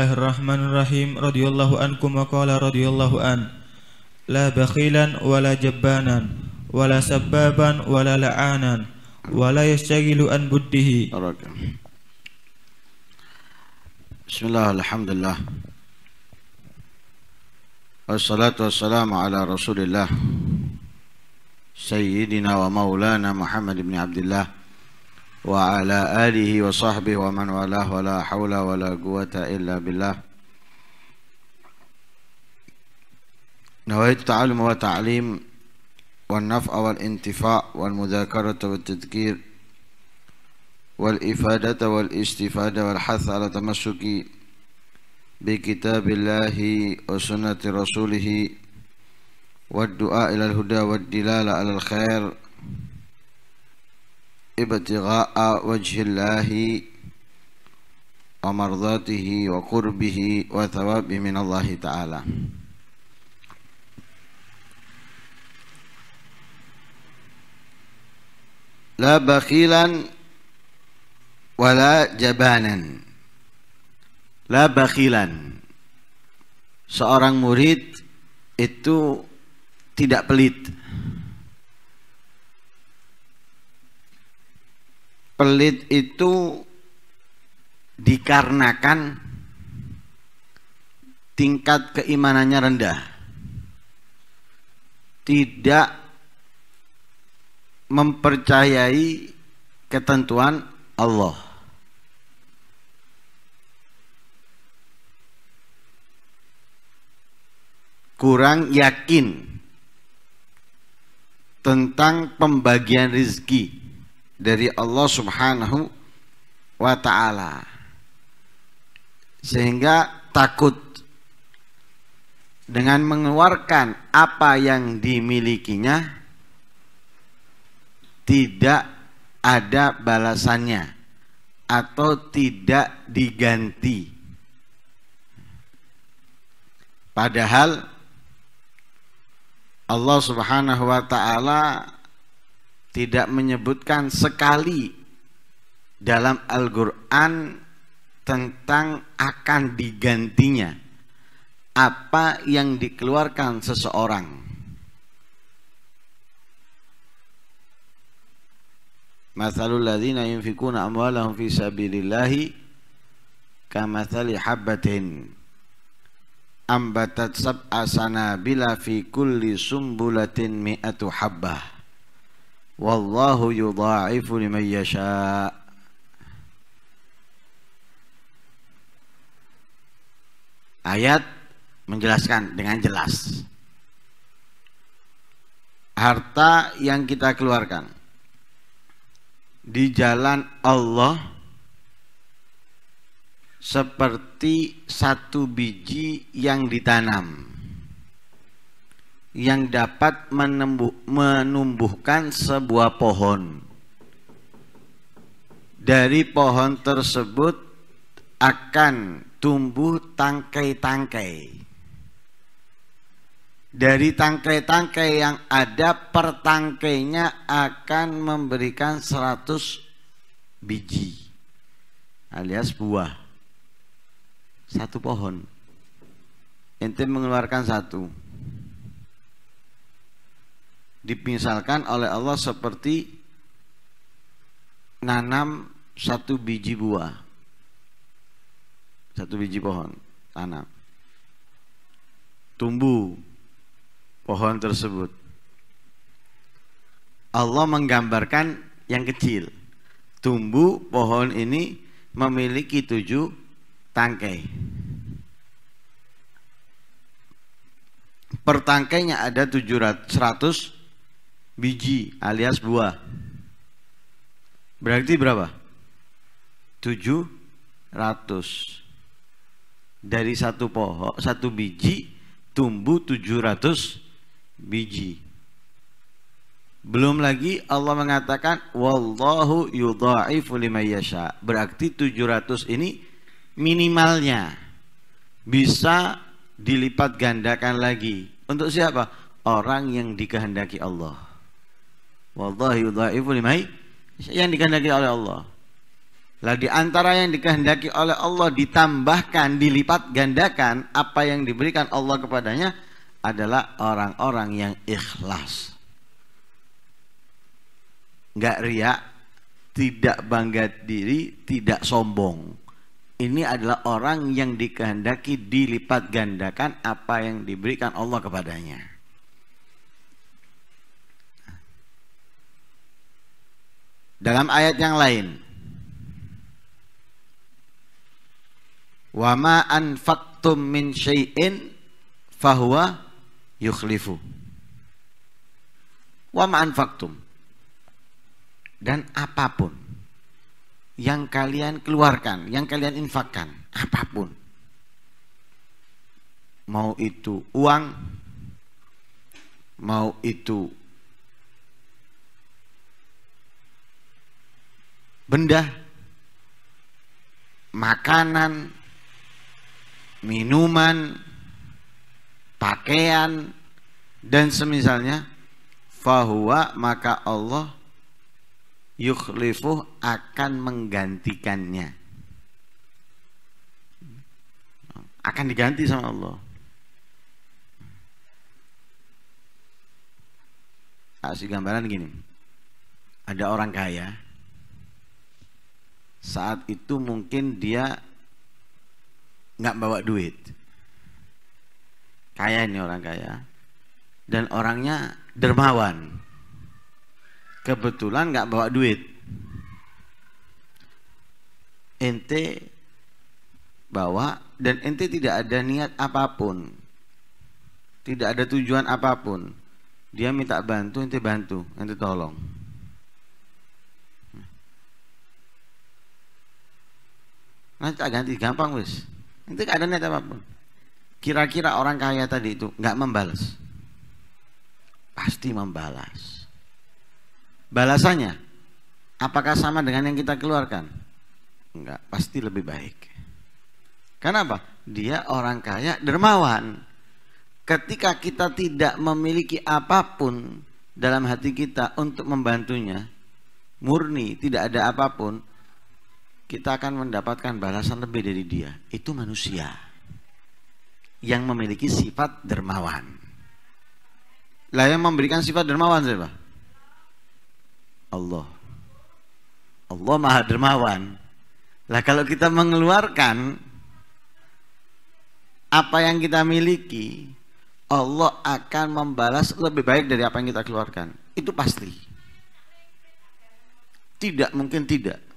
Bismillahirrahmanirrahim radhiyallahu ankum wa qala radhiyallahu an la bakhilan wala jabbanan wala sabbaban wala la'anan wala yastaghilu an buddihi Bismillah alhamdulillah Wassalatu wassalamu ala Rasulillah Sayyidina wa Maulana Muhammad ibn Abdullah وعلى آله وصحبه ومن والاه ولا حول ولا قوة إلا بالله نويت التعلم والتعليم والنفع والانتفاع والمذاكرة والتذكير والإفادة والاستفادة والحث على تمسك بكتاب الله وسنة رسوله والدعاء إلى الهدى والدلالة على الخير ابتغاء وجه الله ومرضاته وقربه وثوابه من الله تعالى لا بخيلا ولا جبانا لا بخيلا seorang murid itu tidak pelit pelit itu dikarenakan tingkat keimanannya rendah tidak mempercayai ketentuan Allah kurang yakin tentang pembagian rizki dari Allah Subhanahu wa taala. Sehingga takut dengan mengeluarkan apa yang dimilikinya tidak ada balasannya atau tidak diganti. Padahal Allah Subhanahu wa taala tidak menyebutkan sekali dalam Al-Quran tentang akan digantinya apa yang dikeluarkan seseorang. Masalul ladzina yunfikuna amwalahum fi sabilillah kamathali habbatin ambatat sab'a sanabila fi kulli sumbulatin mi'atu habbah. Wallahu yudha'ifu liman yasha' Ayat menjelaskan dengan jelas harta yang kita keluarkan di jalan Allah seperti satu biji yang ditanam yang dapat menembuh, menumbuhkan sebuah pohon. Dari pohon tersebut akan tumbuh tangkai-tangkai. Dari tangkai-tangkai yang ada pertangkainya akan memberikan 100 biji alias buah. Satu pohon. Ente mengeluarkan satu dipisalkan oleh Allah seperti nanam satu biji buah satu biji pohon tanam tumbuh pohon tersebut Allah menggambarkan yang kecil tumbuh pohon ini memiliki tujuh tangkai pertangkainya ada 700 biji alias buah. Berarti berapa? 700. Dari satu pohon, satu biji tumbuh 700 biji. Belum lagi Allah mengatakan wallahu yudha'ifu liman yasha. Berarti 700 ini minimalnya bisa dilipat gandakan lagi. Untuk siapa? Orang yang dikehendaki Allah. Wallahi yudha'ifu limai yang dikehendaki oleh Allah. Lah di antara yang dikehendaki oleh Allah ditambahkan, dilipat gandakan apa yang diberikan Allah kepadanya adalah orang-orang yang ikhlas. Enggak riak, tidak bangga diri, tidak sombong. Ini adalah orang yang dikehendaki dilipat gandakan apa yang diberikan Allah kepadanya. Dalam ayat yang lain. wama ma anfaqtum min syai'in fahuwa yukhlifu. wama ma anfaqtum. Dan apapun yang kalian keluarkan, yang kalian infakkan, apapun. Mau itu uang, mau itu benda, makanan, minuman, pakaian, dan semisalnya, fahuwa maka Allah yukhlifuh akan menggantikannya. Akan diganti sama Allah. Kasih gambaran gini. Ada orang kaya, saat itu mungkin dia nggak bawa duit kaya ini orang kaya dan orangnya dermawan kebetulan nggak bawa duit ente bawa dan ente tidak ada niat apapun tidak ada tujuan apapun dia minta bantu ente bantu ente tolong Nanti tak ganti gampang wis. Nanti keadaannya ada niat apapun. Kira-kira orang kaya tadi itu nggak membalas. Pasti membalas. Balasannya apakah sama dengan yang kita keluarkan? Nggak, pasti lebih baik. Kenapa? Dia orang kaya dermawan. Ketika kita tidak memiliki apapun dalam hati kita untuk membantunya, murni tidak ada apapun, kita akan mendapatkan balasan lebih dari dia. Itu manusia yang memiliki sifat dermawan. Lah yang memberikan sifat dermawan siapa? Allah. Allah Maha Dermawan. Lah kalau kita mengeluarkan apa yang kita miliki, Allah akan membalas lebih baik dari apa yang kita keluarkan. Itu pasti. Tidak mungkin tidak.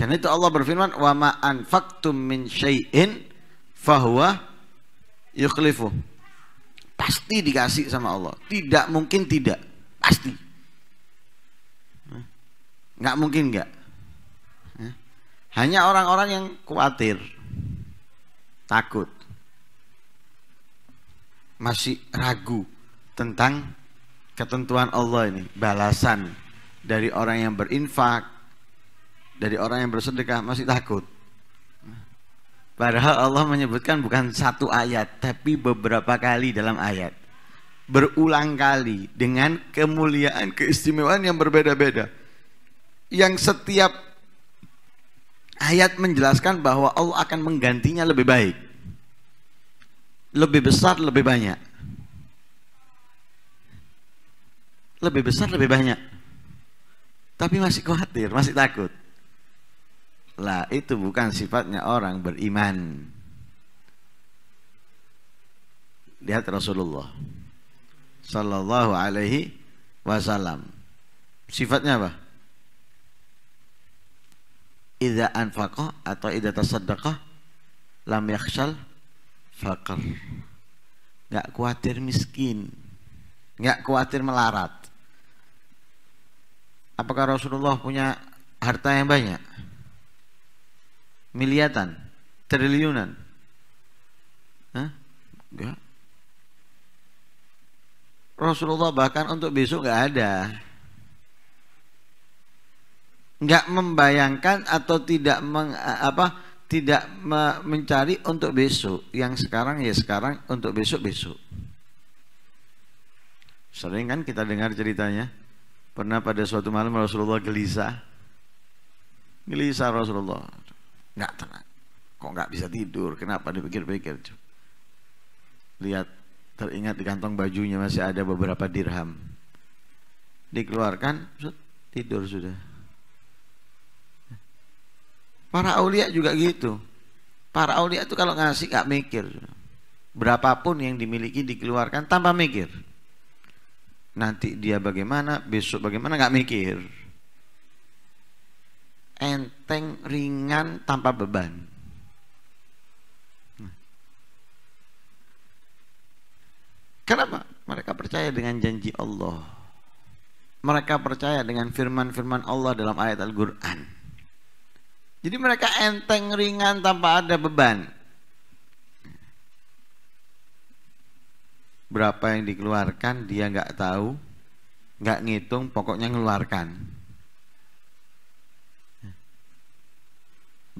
Karena itu Allah berfirman, "Wa ma anfaqtum min syai'in fahuwa yukhlifu." Pasti dikasih sama Allah. Tidak mungkin tidak. Pasti. Nggak mungkin nggak. Hanya orang-orang yang khawatir, takut, masih ragu tentang ketentuan Allah ini, balasan dari orang yang berinfak, dari orang yang bersedekah masih takut. Padahal Allah menyebutkan bukan satu ayat, tapi beberapa kali dalam ayat. Berulang kali dengan kemuliaan, keistimewaan yang berbeda-beda. Yang setiap ayat menjelaskan bahwa Allah akan menggantinya lebih baik. Lebih besar, lebih banyak. Lebih besar, lebih banyak. Tapi masih khawatir, masih takut lah itu bukan sifatnya orang beriman lihat Rasulullah Sallallahu Alaihi Wasallam sifatnya apa Ida anfaqah atau ida tasaddaqah lam yakhshal faqr nggak khawatir miskin nggak khawatir melarat apakah Rasulullah punya harta yang banyak miliatan, triliunan. Hah? Enggak. Rasulullah bahkan untuk besok nggak ada. Nggak membayangkan atau tidak meng, eh, apa tidak mencari untuk besok. Yang sekarang ya sekarang untuk besok besok. Sering kan kita dengar ceritanya. Pernah pada suatu malam Rasulullah gelisah. Gelisah Rasulullah nggak tenang kok nggak bisa tidur kenapa dipikir-pikir lihat teringat di kantong bajunya masih ada beberapa dirham dikeluarkan tidur sudah para aulia juga gitu para aulia itu kalau ngasih nggak mikir berapapun yang dimiliki dikeluarkan tanpa mikir nanti dia bagaimana besok bagaimana nggak mikir enteng, ringan, tanpa beban. Nah. Kenapa? Mereka percaya dengan janji Allah. Mereka percaya dengan firman-firman Allah dalam ayat Al-Quran. Jadi mereka enteng, ringan, tanpa ada beban. Berapa yang dikeluarkan dia nggak tahu, nggak ngitung, pokoknya ngeluarkan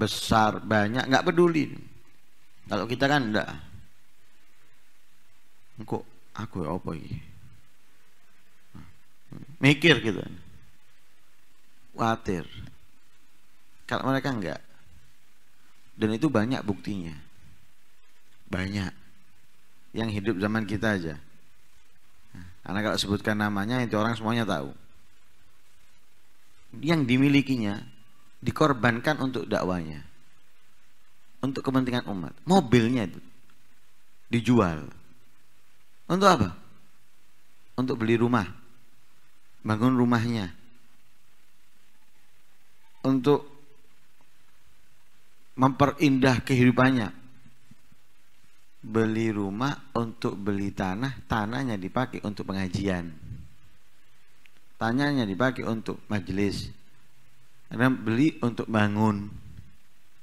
besar banyak nggak peduli kalau kita kan enggak kok aku ya apa ini mikir gitu khawatir kalau mereka enggak dan itu banyak buktinya banyak yang hidup zaman kita aja karena kalau sebutkan namanya itu orang semuanya tahu yang dimilikinya dikorbankan untuk dakwanya. Untuk kepentingan umat. Mobilnya itu dijual. Untuk apa? Untuk beli rumah. Bangun rumahnya. Untuk memperindah kehidupannya. Beli rumah untuk beli tanah, tanahnya dipakai untuk pengajian. Tanahnya dipakai untuk majelis, karena beli untuk bangun.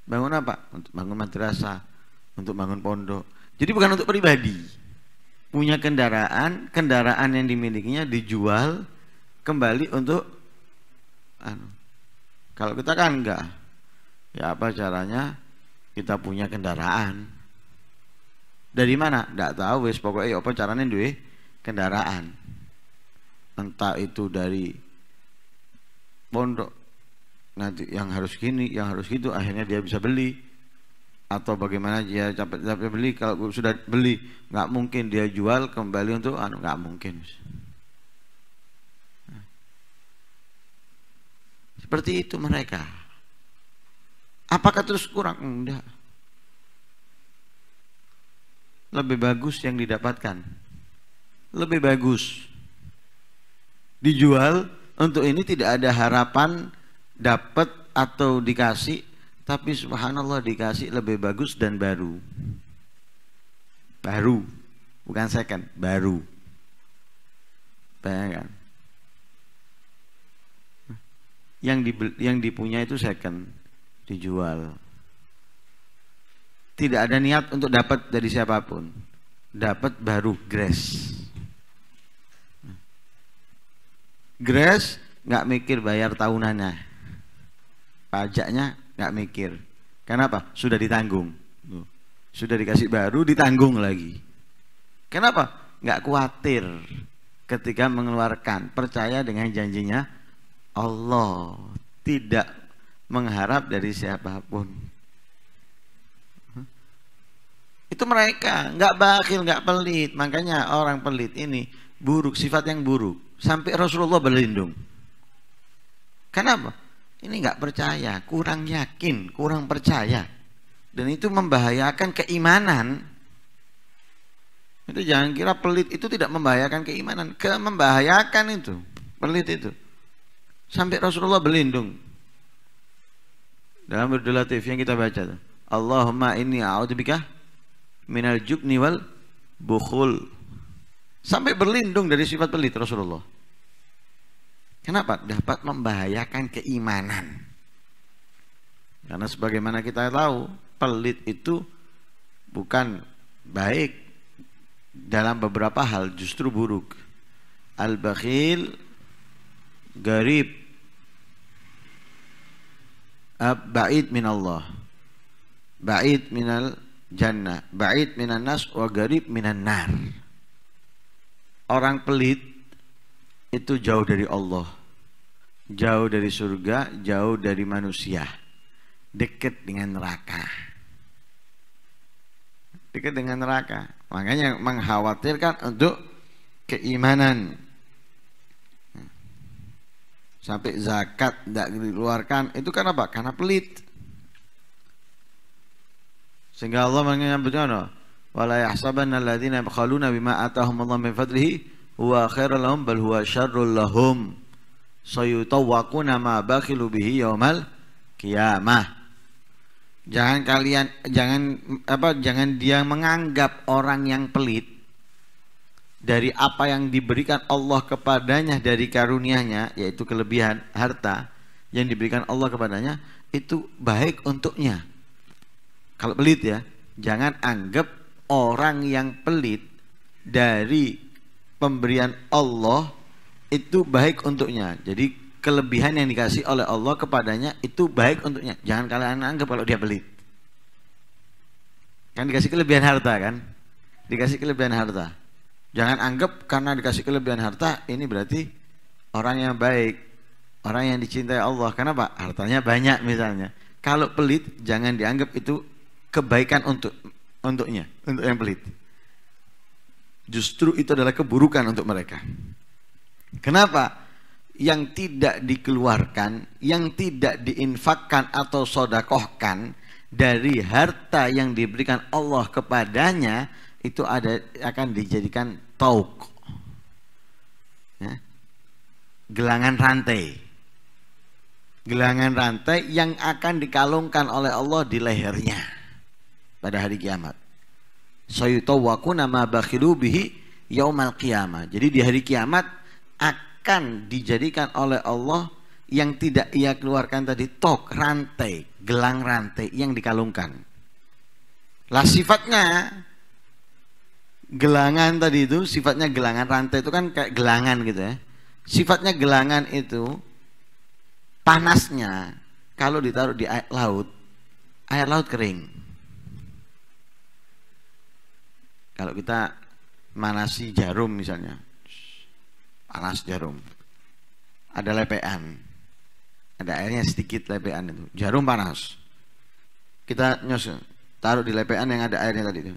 Bangun apa? Untuk bangun madrasah, untuk bangun pondok. Jadi bukan untuk pribadi. Punya kendaraan, kendaraan yang dimilikinya dijual kembali untuk anu. Kalau kita kan enggak. Ya apa caranya? Kita punya kendaraan. Dari mana? Enggak tahu wis pokoknya ya apa caranya duwe kendaraan. Entah itu dari pondok nanti yang harus gini, yang harus gitu, akhirnya dia bisa beli atau bagaimana dia capek capek beli kalau sudah beli nggak mungkin dia jual kembali untuk anu nggak mungkin seperti itu mereka apakah terus kurang enggak lebih bagus yang didapatkan lebih bagus dijual untuk ini tidak ada harapan dapat atau dikasih tapi subhanallah dikasih lebih bagus dan baru baru bukan second baru bayangkan yang di, yang dipunya itu second dijual tidak ada niat untuk dapat dari siapapun dapat baru grass grass nggak mikir bayar tahunannya pajaknya nggak mikir kenapa sudah ditanggung sudah dikasih baru ditanggung lagi kenapa nggak khawatir ketika mengeluarkan percaya dengan janjinya Allah tidak mengharap dari siapapun itu mereka nggak bakil nggak pelit makanya orang pelit ini buruk sifat yang buruk sampai Rasulullah berlindung kenapa ini nggak percaya, kurang yakin, kurang percaya, dan itu membahayakan keimanan. Itu jangan kira pelit itu tidak membahayakan keimanan, ke membahayakan itu pelit itu. Sampai Rasulullah berlindung dalam berdoa latif yang kita baca Allahumma inni a'udzubika minal jubni wal bukhul. Sampai berlindung dari sifat pelit Rasulullah Kenapa? Dapat membahayakan keimanan. Karena sebagaimana kita tahu, pelit itu bukan baik dalam beberapa hal justru buruk. Al-bakhil garib ba'id min Allah. Ba'id minal jannah, ba'id minan nas wa garib minan nar. Orang pelit itu jauh dari Allah jauh dari surga, jauh dari manusia, dekat dengan neraka. Dekat dengan neraka. Makanya mengkhawatirkan untuk keimanan. Sampai zakat tidak dikeluarkan, itu kan apa? Karena pelit. Sehingga Allah mengingatkan, "Wala yahsabanna alladziina yabkhaluna bima ataahum Allah min fadlihi huwa khairul lahum bal huwa syarrul lahum." sayutawwaquna ma bakhilu bihi yaumal kiamah Jangan kalian jangan apa jangan dia menganggap orang yang pelit dari apa yang diberikan Allah kepadanya dari karunia-Nya yaitu kelebihan harta yang diberikan Allah kepadanya itu baik untuknya. Kalau pelit ya, jangan anggap orang yang pelit dari pemberian Allah itu baik untuknya. Jadi kelebihan yang dikasih oleh Allah kepadanya itu baik untuknya. Jangan kalian anggap kalau dia pelit. Kan dikasih kelebihan harta kan? Dikasih kelebihan harta. Jangan anggap karena dikasih kelebihan harta ini berarti orang yang baik, orang yang dicintai Allah. karena Kenapa? Hartanya banyak misalnya. Kalau pelit jangan dianggap itu kebaikan untuk untuknya, untuk yang pelit. Justru itu adalah keburukan untuk mereka. Kenapa? Yang tidak dikeluarkan, yang tidak diinfakkan atau sodakohkan dari harta yang diberikan Allah kepadanya itu ada akan dijadikan tauk ya. gelangan rantai gelangan rantai yang akan dikalungkan oleh Allah di lehernya pada hari kiamat sayutawakuna nama bakhilu bihi yaumal qiyamah jadi di hari kiamat akan dijadikan oleh Allah yang tidak ia keluarkan tadi tok rantai gelang rantai yang dikalungkan lah sifatnya gelangan tadi itu sifatnya gelangan rantai itu kan kayak gelangan gitu ya sifatnya gelangan itu panasnya kalau ditaruh di air laut air laut kering kalau kita manasi jarum misalnya panas jarum ada lepean ada airnya sedikit lepean itu jarum panas kita nyusun taruh di lepean yang ada airnya tadi itu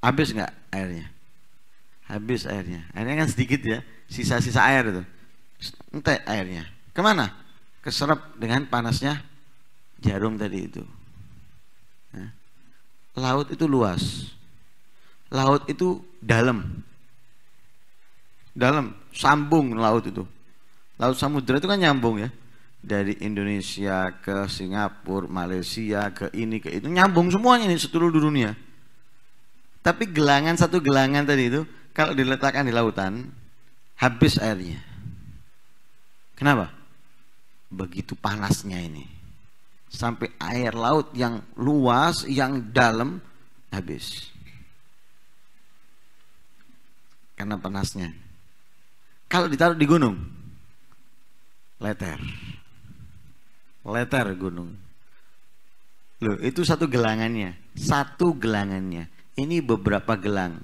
habis nggak airnya habis airnya airnya kan sedikit ya sisa-sisa air itu entah airnya kemana keserap dengan panasnya jarum tadi itu nah. laut itu luas laut itu dalam dalam sambung laut itu. Laut samudera itu kan nyambung ya. Dari Indonesia ke Singapura, Malaysia, ke ini, ke itu. Nyambung semuanya ini seluruh dunia. Tapi gelangan satu gelangan tadi itu, kalau diletakkan di lautan, habis airnya. Kenapa? Begitu panasnya ini. Sampai air laut yang luas, yang dalam, habis. Karena panasnya. Kalau ditaruh di gunung, leter. Leter gunung. Loh, itu satu gelangannya. Satu gelangannya. Ini beberapa gelang.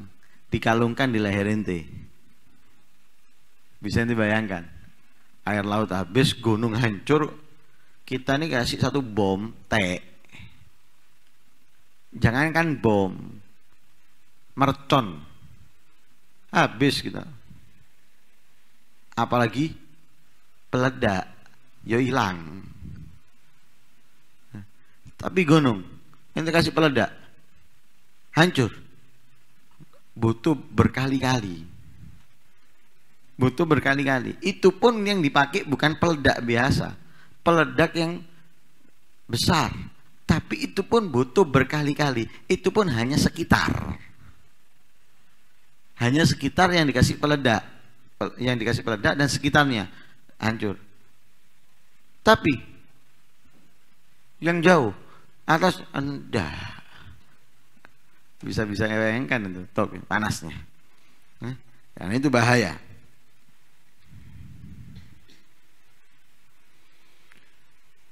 Dikalungkan di leher ente. Bisa ente bayangkan. Air laut habis, gunung hancur. Kita nih kasih satu bom, T. Jangankan bom. Mercon. Habis kita. Gitu apalagi peledak yo hilang tapi gunung yang dikasih peledak hancur butuh berkali-kali butuh berkali-kali itu pun yang dipakai bukan peledak biasa peledak yang besar tapi itu pun butuh berkali-kali itu pun hanya sekitar hanya sekitar yang dikasih peledak yang dikasih peledak dan sekitarnya hancur. Tapi yang jauh atas anda bisa-bisa bayangkan itu top panasnya. karena itu bahaya.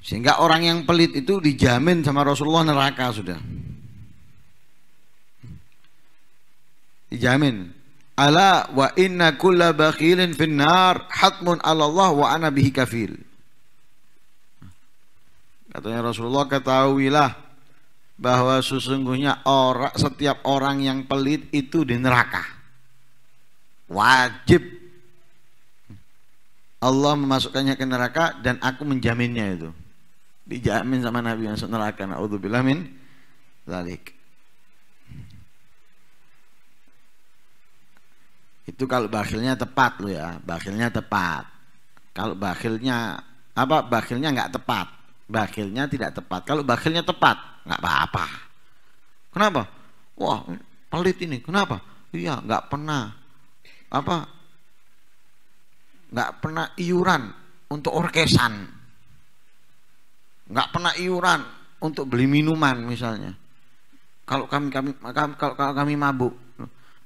Sehingga orang yang pelit itu dijamin sama Rasulullah neraka sudah. Dijamin Ala wa inna kulla bakhilin finnar hatmun ala Allah wa ana bihi kafil. Katanya Rasulullah ketahuilah bahwa sesungguhnya orang setiap orang yang pelit itu di neraka. Wajib Allah memasukkannya ke neraka dan aku menjaminnya itu. Dijamin sama Nabi masuk neraka. Nauzubillah min zalik. Itu kalau bakhilnya tepat lo ya, bakhilnya tepat. Kalau bakhilnya apa bakhilnya nggak tepat, bakhilnya tidak tepat. Kalau bakhilnya tepat nggak apa-apa. Kenapa? Wah pelit ini. Kenapa? Iya nggak pernah apa nggak pernah iuran untuk orkesan nggak pernah iuran untuk beli minuman misalnya kalau kami kami kalau, kalau kami mabuk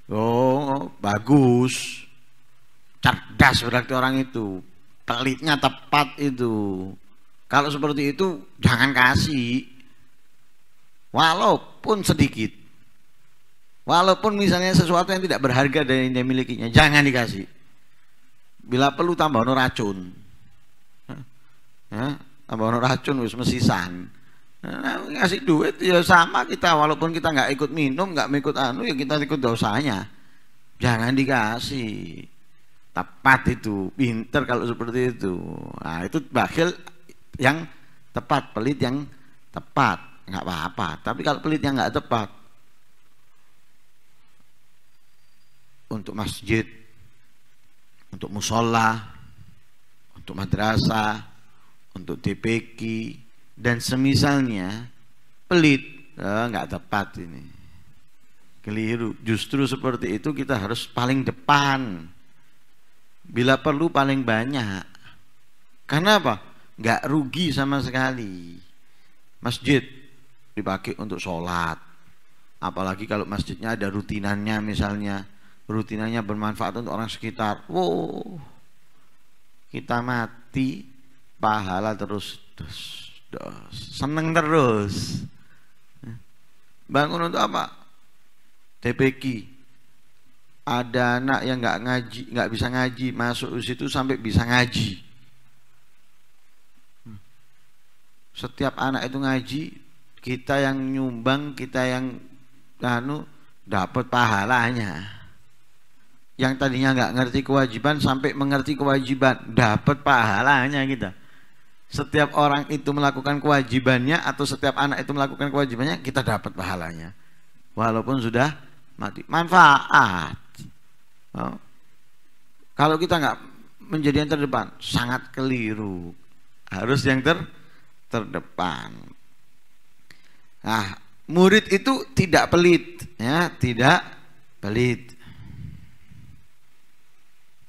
Oh, bagus. Cerdas berarti orang itu. Pelitnya tepat itu. Kalau seperti itu jangan kasih. Walaupun sedikit. Walaupun misalnya sesuatu yang tidak berharga dan yang dia milikinya, jangan dikasih. Bila perlu tambah no racun. Ya, tambah no racun wis mesisan. Nah, ngasih duit ya sama kita walaupun kita nggak ikut minum nggak ikut anu ya kita ikut dosanya jangan dikasih tepat itu pinter kalau seperti itu nah itu bakil yang tepat pelit yang tepat nggak apa-apa tapi kalau pelit yang nggak tepat untuk masjid untuk musola untuk madrasah untuk tpk dan semisalnya pelit eh, nggak oh, tepat ini keliru justru seperti itu kita harus paling depan bila perlu paling banyak karena apa nggak rugi sama sekali masjid dipakai untuk sholat apalagi kalau masjidnya ada rutinannya misalnya rutinannya bermanfaat untuk orang sekitar wow kita mati pahala terus terus seneng terus bangun untuk apa TPQ ada anak yang nggak ngaji nggak bisa ngaji masuk situ sampai bisa ngaji setiap anak itu ngaji kita yang nyumbang kita yang anu dapat pahalanya yang tadinya nggak ngerti kewajiban sampai mengerti kewajiban dapat pahalanya kita setiap orang itu melakukan kewajibannya atau setiap anak itu melakukan kewajibannya kita dapat pahalanya walaupun sudah mati manfaat oh. kalau kita nggak menjadi yang terdepan sangat keliru harus yang ter terdepan nah murid itu tidak pelit ya tidak pelit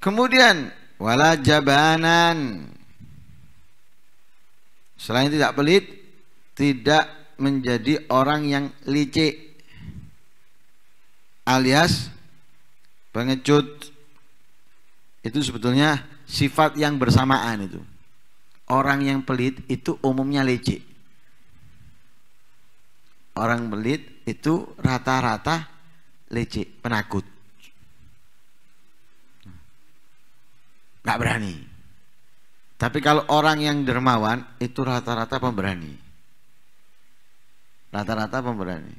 kemudian wala jabanan Selain tidak pelit, tidak menjadi orang yang licik alias pengecut. Itu sebetulnya sifat yang bersamaan itu. Orang yang pelit itu umumnya licik. Orang pelit itu rata-rata licik, penakut. Gak berani. Tapi kalau orang yang dermawan itu rata-rata pemberani. Rata-rata pemberani.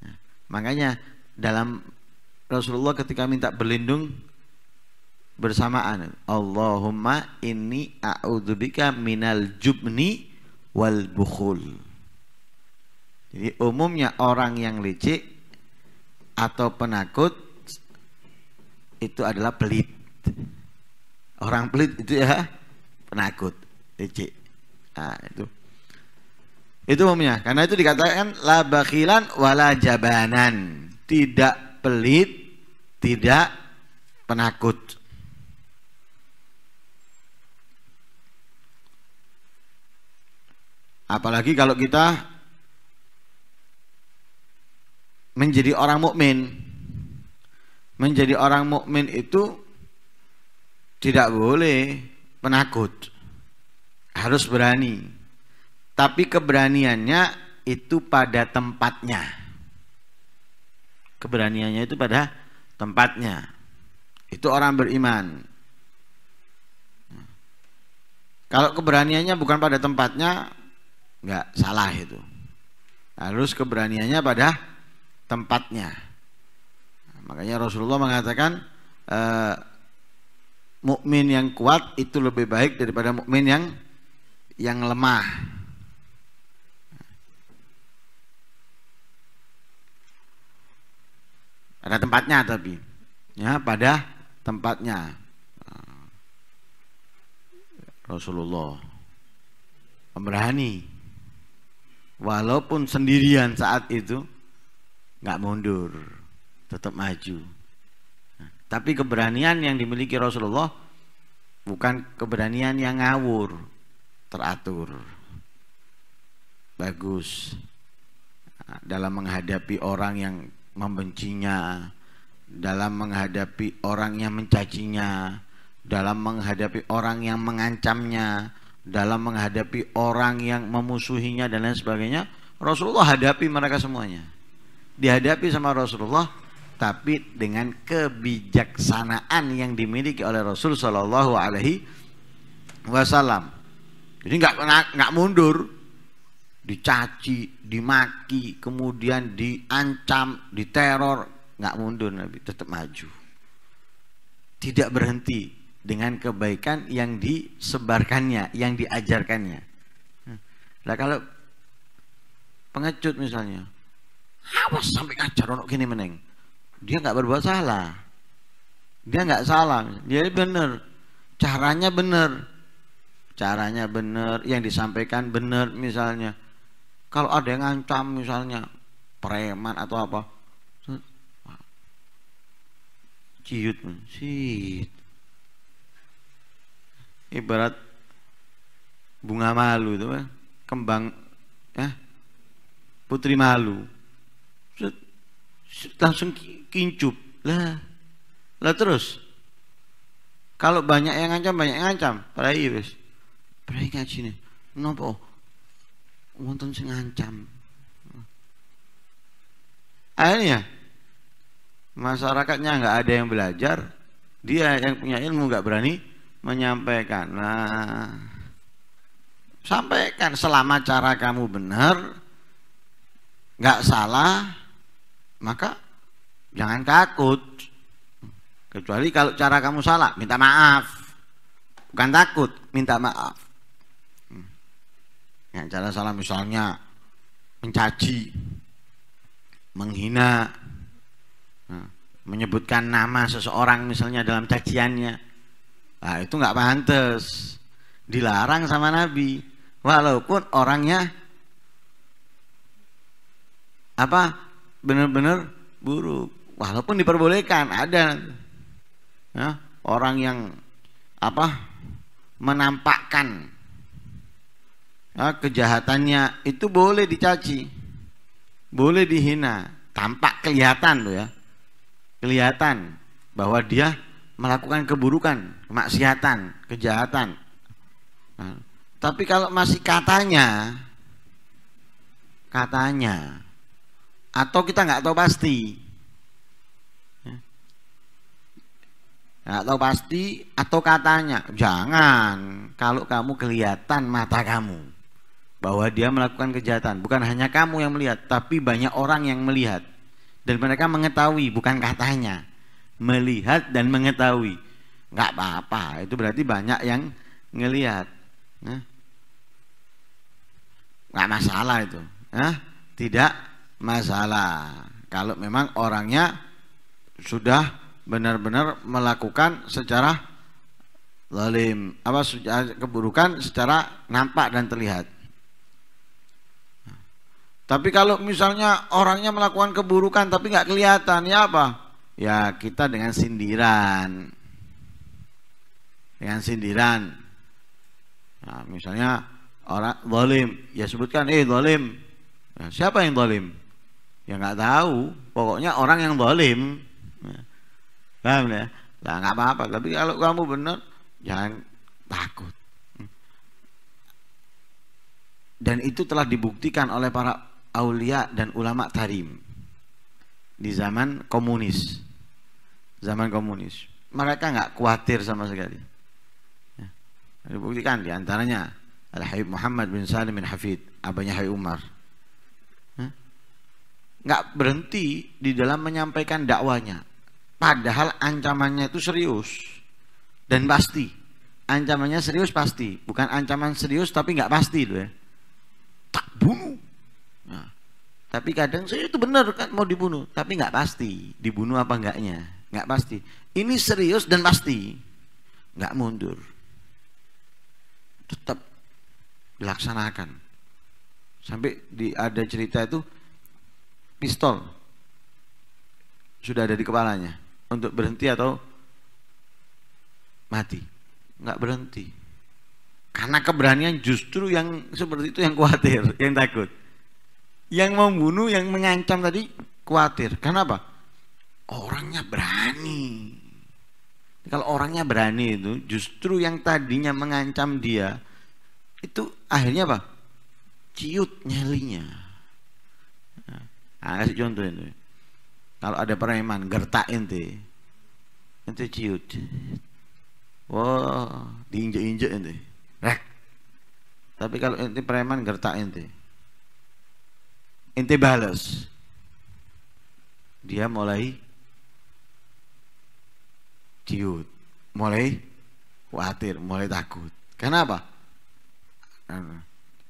Ya. makanya dalam Rasulullah ketika minta berlindung bersamaan Allahumma inni a'udzubika minal jubni wal bukhul. Jadi umumnya orang yang licik atau penakut itu adalah pelit orang pelit itu ya penakut licik nah, itu itu umumnya karena itu dikatakan la bakhilan wala jabanan tidak pelit tidak penakut apalagi kalau kita menjadi orang mukmin menjadi orang mukmin itu tidak boleh penakut harus berani tapi keberaniannya itu pada tempatnya keberaniannya itu pada tempatnya itu orang beriman kalau keberaniannya bukan pada tempatnya nggak salah itu harus keberaniannya pada tempatnya makanya Rasulullah mengatakan eh, mukmin yang kuat itu lebih baik daripada mukmin yang yang lemah. Ada tempatnya tapi ya pada tempatnya. Rasulullah berani walaupun sendirian saat itu nggak mundur tetap maju tapi keberanian yang dimiliki Rasulullah bukan keberanian yang ngawur, teratur. Bagus. Dalam menghadapi orang yang membencinya, dalam menghadapi orang yang mencacinya, dalam menghadapi orang yang mengancamnya, dalam menghadapi orang yang memusuhinya dan lain sebagainya, Rasulullah hadapi mereka semuanya. Dihadapi sama Rasulullah, tapi dengan kebijaksanaan yang dimiliki oleh Rasul Shallallahu Alaihi Wasallam. Jadi nggak nggak mundur, dicaci, dimaki, kemudian diancam, diteror, nggak mundur Nabi, tetap maju. Tidak berhenti dengan kebaikan yang disebarkannya, yang diajarkannya. Nah kalau pengecut misalnya, awas sampai ngajar orang kini meneng dia nggak berbuat salah dia nggak salah dia benar caranya benar caranya benar yang disampaikan benar misalnya kalau ada yang ngancam misalnya preman atau apa ciut sih ibarat bunga malu itu eh. kembang eh putri malu langsung kincup lah lah terus kalau banyak yang ngancam banyak yang ngancam perai wis perai ngaji nih nopo wonten sing ngancam akhirnya masyarakatnya nggak ada yang belajar dia yang punya ilmu nggak berani menyampaikan nah sampaikan selama cara kamu benar nggak salah maka jangan takut. Kecuali kalau cara kamu salah, minta maaf. Bukan takut, minta maaf. Hmm. Yang cara salah misalnya mencaci, menghina, hmm, menyebutkan nama seseorang misalnya dalam caciannya. Nah, itu nggak pantas. Dilarang sama Nabi. Walaupun orangnya apa benar-benar buruk. Walaupun diperbolehkan ada ya, orang yang apa menampakkan ya, kejahatannya itu boleh dicaci, boleh dihina, tampak kelihatan loh ya, kelihatan bahwa dia melakukan keburukan, kemaksiatan, kejahatan. Nah, tapi kalau masih katanya, katanya atau kita nggak tahu pasti nggak tahu pasti atau katanya jangan kalau kamu kelihatan mata kamu bahwa dia melakukan kejahatan bukan hanya kamu yang melihat tapi banyak orang yang melihat dan mereka mengetahui bukan katanya melihat dan mengetahui nggak apa-apa itu berarti banyak yang ngelihat nggak masalah itu tidak masalah. Kalau memang orangnya sudah benar-benar melakukan secara zalim, apa keburukan secara nampak dan terlihat. Tapi kalau misalnya orangnya melakukan keburukan tapi nggak kelihatan, ya apa? Ya kita dengan sindiran, dengan sindiran. Nah, misalnya orang dolim ya sebutkan, eh dolim Nah, ya, siapa yang dolim ya nggak tahu pokoknya orang yang dolim. Ya. paham ya nah, nggak apa-apa tapi kalau kamu benar jangan takut dan itu telah dibuktikan oleh para aulia dan ulama tarim di zaman komunis zaman komunis mereka nggak khawatir sama sekali ya. dibuktikan antaranya Al Habib Muhammad bin Salim bin Hafid abahnya Habib Umar nggak berhenti di dalam menyampaikan dakwanya. Padahal ancamannya itu serius dan pasti. Ancamannya serius pasti, bukan ancaman serius tapi nggak pasti itu ya. Tak bunuh. Nah, tapi kadang saya itu benar kan mau dibunuh, tapi nggak pasti dibunuh apa enggaknya, nggak pasti. Ini serius dan pasti, nggak mundur, tetap dilaksanakan. Sampai di, ada cerita itu pistol sudah ada di kepalanya untuk berhenti atau mati nggak berhenti karena keberanian justru yang seperti itu yang khawatir yang takut yang membunuh yang mengancam tadi khawatir kenapa orangnya berani kalau orangnya berani itu justru yang tadinya mengancam dia itu akhirnya apa ciut nyalinya Nah, contoh ini. Kalau ada preman, gertak ente kan ente ciut. Wah, diinjek-injek ente Rek. Tapi kalau ente preman gertak ente ente balas. Dia mulai ciut. Mulai khawatir, mulai takut. Kenapa?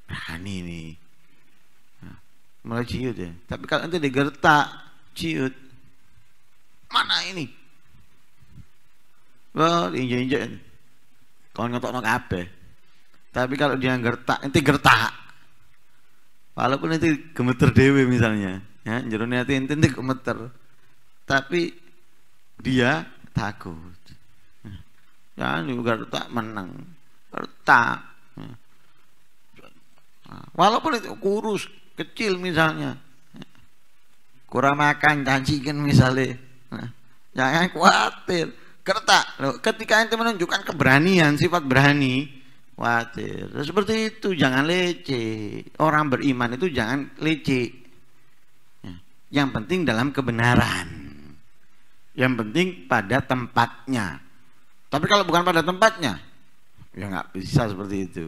Berani nih malah ciut ya tapi kalau nanti digertak ciut mana ini wah injek-injek kon ngetokno kabeh tapi kalau dia gertak nanti gertak walaupun nanti gemeter dewi misalnya ya jerone nanti nanti gemeter tapi dia takut ya juga gertak menang gertak ya. walaupun itu kurus kecil misalnya kurang makan janjikan misalnya nah, jangan khawatir kerta loh ketika itu menunjukkan keberanian sifat berani khawatir nah, seperti itu jangan leceh orang beriman itu jangan leceh ya, yang penting dalam kebenaran yang penting pada tempatnya tapi kalau bukan pada tempatnya ya nggak bisa seperti itu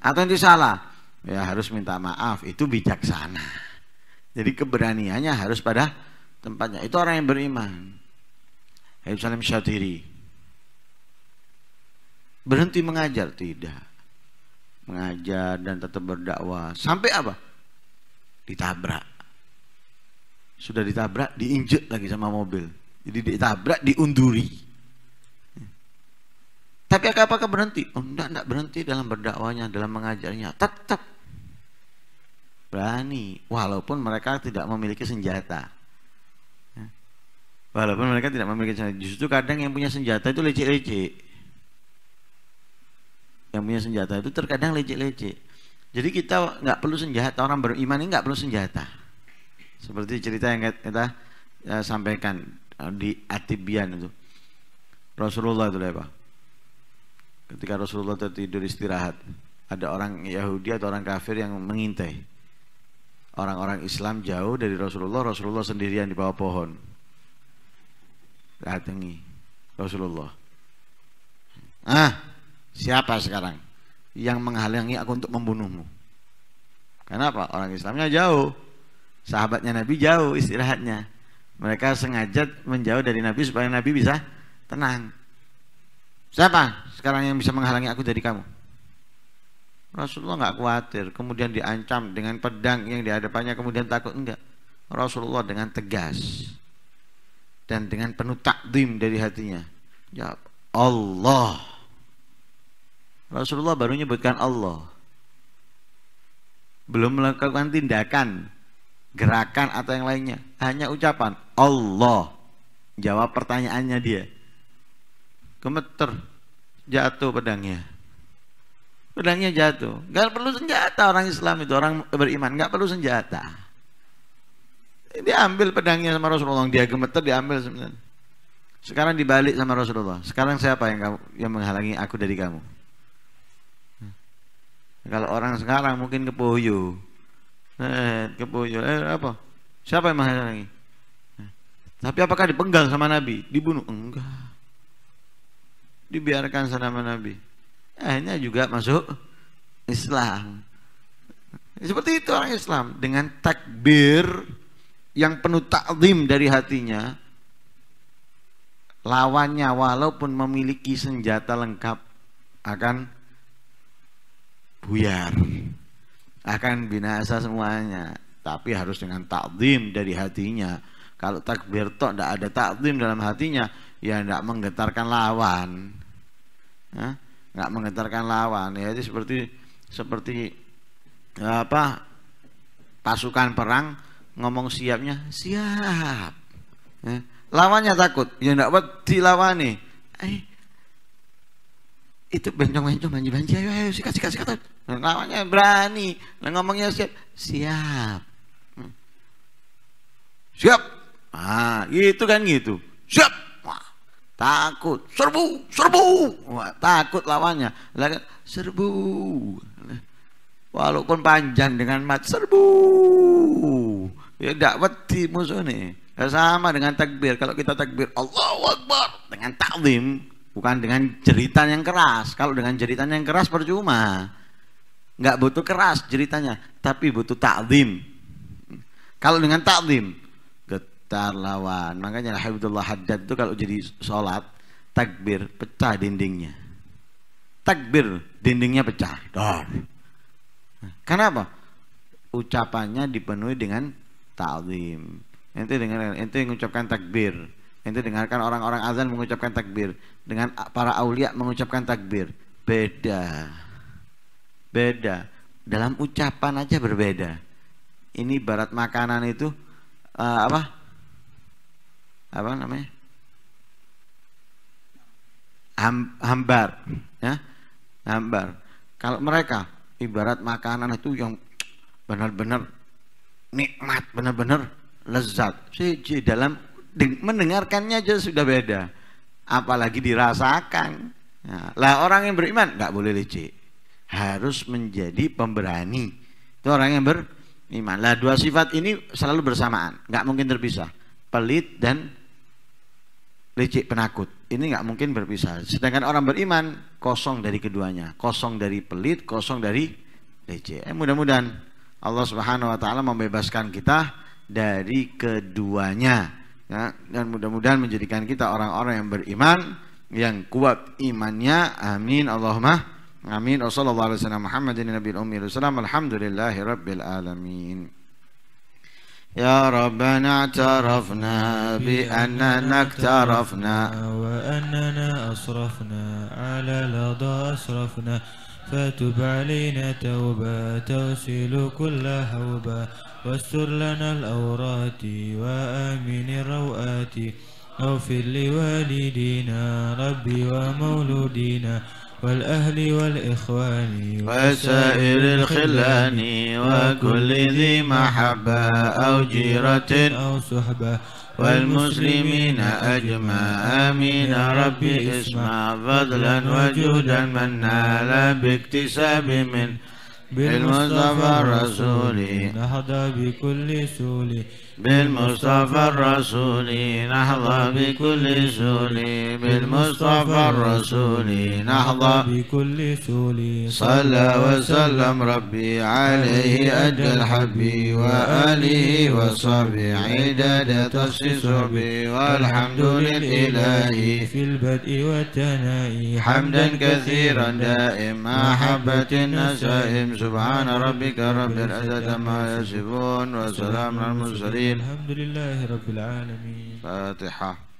atau yang disalah ya harus minta maaf itu bijaksana jadi keberaniannya harus pada tempatnya itu orang yang beriman Habib Salim Syatiri berhenti mengajar tidak mengajar dan tetap berdakwah sampai apa ditabrak sudah ditabrak diinjek lagi sama mobil jadi ditabrak diunduri tapi apakah berhenti? Oh, enggak, enggak berhenti dalam berdakwanya, dalam mengajarnya. Tetap berani walaupun mereka tidak memiliki senjata ya. walaupun mereka tidak memiliki senjata justru kadang yang punya senjata itu lecek-lecek yang punya senjata itu terkadang lecek-lecek jadi kita nggak perlu senjata orang beriman ini nggak perlu senjata seperti cerita yang kita eh, sampaikan eh, di Atibian itu Rasulullah itu apa ketika Rasulullah tertidur istirahat ada orang Yahudi atau orang kafir yang mengintai orang-orang Islam jauh dari Rasulullah, Rasulullah sendirian di bawah pohon. Datangi Rasulullah. Ah, siapa sekarang yang menghalangi aku untuk membunuhmu? Kenapa? Orang Islamnya jauh. Sahabatnya Nabi jauh istirahatnya. Mereka sengaja menjauh dari Nabi supaya Nabi bisa tenang. Siapa sekarang yang bisa menghalangi aku dari kamu? Rasulullah nggak khawatir, kemudian diancam dengan pedang yang dihadapannya, kemudian takut enggak. Rasulullah dengan tegas dan dengan penuh takdim dari hatinya. jawab ya Allah. Rasulullah baru menyebutkan Allah. Belum melakukan tindakan, gerakan atau yang lainnya. Hanya ucapan Allah. Jawab pertanyaannya dia. Gemeter jatuh pedangnya pedangnya jatuh. Gak perlu senjata orang Islam itu, orang beriman, gak perlu senjata. Ini ambil pedangnya sama Rasulullah, dia gemeter diambil sebenarnya. Sekarang dibalik sama Rasulullah. Sekarang siapa yang kamu, yang menghalangi aku dari kamu? Kalau orang sekarang mungkin kepoyo. Eh, kepoyo. Eh, apa? Siapa yang menghalangi? tapi apakah dipenggal sama Nabi? Dibunuh? Enggak. Dibiarkan sama Nabi akhirnya juga masuk Islam seperti itu orang Islam dengan takbir yang penuh takzim dari hatinya lawannya walaupun memiliki senjata lengkap akan buyar akan binasa semuanya tapi harus dengan takdim dari hatinya kalau takbir tok tidak ada takdim dalam hatinya ya tidak menggetarkan lawan Hah? nggak menggetarkan lawan ya itu seperti seperti eh, apa pasukan perang ngomong siapnya siap ya. lawannya takut ya nggak buat dilawani eh, itu bencong-bencong banji-banji ayo ayo sikat sikat sikat lawannya berani nah, ngomongnya siap siap hmm. siap ah itu kan gitu siap takut serbu serbu Wah, takut lawannya Lakan, serbu walaupun panjang dengan mat serbu ya tidak wedi musuh nih ya, sama dengan takbir kalau kita takbir Allah Akbar dengan taklim bukan dengan jeritan yang keras kalau dengan jeritan yang keras percuma nggak butuh keras ceritanya tapi butuh taklim kalau dengan taklim tar lawan makanya Habibullah Haddad itu kalau jadi sholat takbir pecah dindingnya takbir dindingnya pecah Dar. Kenapa? ucapannya dipenuhi dengan ta'zim ente dengan mengucapkan takbir Itu dengarkan orang-orang azan mengucapkan takbir dengan para aulia mengucapkan takbir beda beda dalam ucapan aja berbeda ini barat makanan itu uh, apa apa namanya Ham, hambar ya hambar kalau mereka ibarat makanan itu yang benar-benar nikmat benar-benar lezat sih di dalam mendengarkannya aja sudah beda apalagi dirasakan nah, lah orang yang beriman nggak boleh licik harus menjadi pemberani itu orang yang beriman lah dua sifat ini selalu bersamaan nggak mungkin terpisah pelit dan licik penakut. Ini nggak mungkin berpisah. Sedangkan orang beriman kosong dari keduanya, kosong dari pelit, kosong dari licik. Eh, mudah-mudahan Allah Subhanahu wa taala membebaskan kita dari keduanya. Ya, dan mudah-mudahan menjadikan kita orang-orang yang beriman yang kuat imannya. Amin. Allahumma amin. sallallahu alaihi wasallam Muhammadin nabiyil ummi Alhamdulillahirabbil alamin. يا ربنا اعترفنا بأننا اكترفنا وأننا أصرفنا على الأضاء أصرفنا فتب علينا توبة تغسل كل حوبة واستر لنا الأورات وآمن الروآت اغفر لوالدينا ربي ومولودينا والأهل والإخوان وسائر الخلان وكل ذي محبة أو جيرة أو صحبة والمسلمين أجمع آمين ربي اسمع فضلا وجودا من نال باكتساب من بالمصطفى الرسول نهضى بكل سولي بالمصطفى الرسولي نحظى بكل سولي بالمصطفى الرسولي نحظى بكل سولي صلى وسلم ربي عليه أجل حبي وآله وصحبه عداد تخصيص بي والحمد للإله في البدء والتنائي حمدا كثيرا دائما محبة النسائم سبحان ربك رب العزة ما يصفون وسلام على المرسلين الحمد لله رب العالمين فاتحة